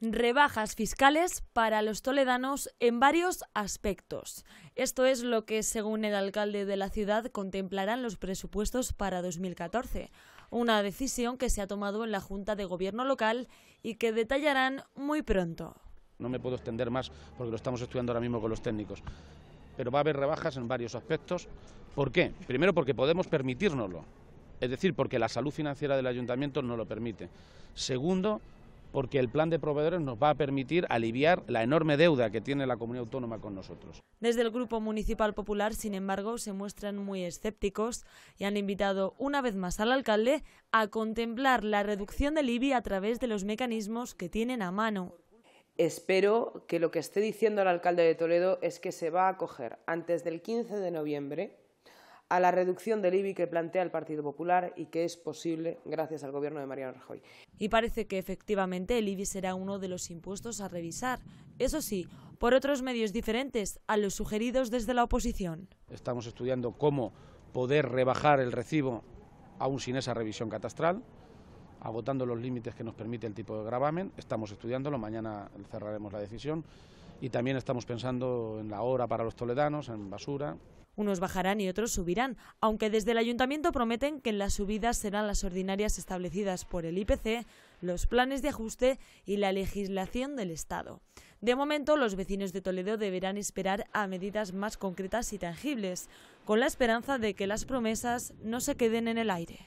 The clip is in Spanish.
rebajas fiscales para los toledanos en varios aspectos. Esto es lo que, según el alcalde de la ciudad, contemplarán los presupuestos para 2014, una decisión que se ha tomado en la Junta de Gobierno local y que detallarán muy pronto. No me puedo extender más porque lo estamos estudiando ahora mismo con los técnicos, pero va a haber rebajas en varios aspectos. ¿Por qué? Primero porque podemos permitírnoslo, es decir, porque la salud financiera del ayuntamiento no lo permite. Segundo, porque el plan de proveedores nos va a permitir aliviar la enorme deuda que tiene la comunidad autónoma con nosotros. Desde el Grupo Municipal Popular, sin embargo, se muestran muy escépticos y han invitado una vez más al alcalde a contemplar la reducción del IBI a través de los mecanismos que tienen a mano. Espero que lo que esté diciendo el alcalde de Toledo es que se va a acoger antes del 15 de noviembre a la reducción del IBI que plantea el Partido Popular y que es posible gracias al gobierno de Mariano Rajoy. Y parece que efectivamente el IBI será uno de los impuestos a revisar, eso sí, por otros medios diferentes a los sugeridos desde la oposición. Estamos estudiando cómo poder rebajar el recibo aún sin esa revisión catastral, agotando los límites que nos permite el tipo de gravamen. Estamos estudiándolo, mañana cerraremos la decisión y también estamos pensando en la hora para los toledanos, en basura. Unos bajarán y otros subirán, aunque desde el ayuntamiento prometen que en las subidas serán las ordinarias establecidas por el IPC, los planes de ajuste y la legislación del Estado. De momento, los vecinos de Toledo deberán esperar a medidas más concretas y tangibles, con la esperanza de que las promesas no se queden en el aire.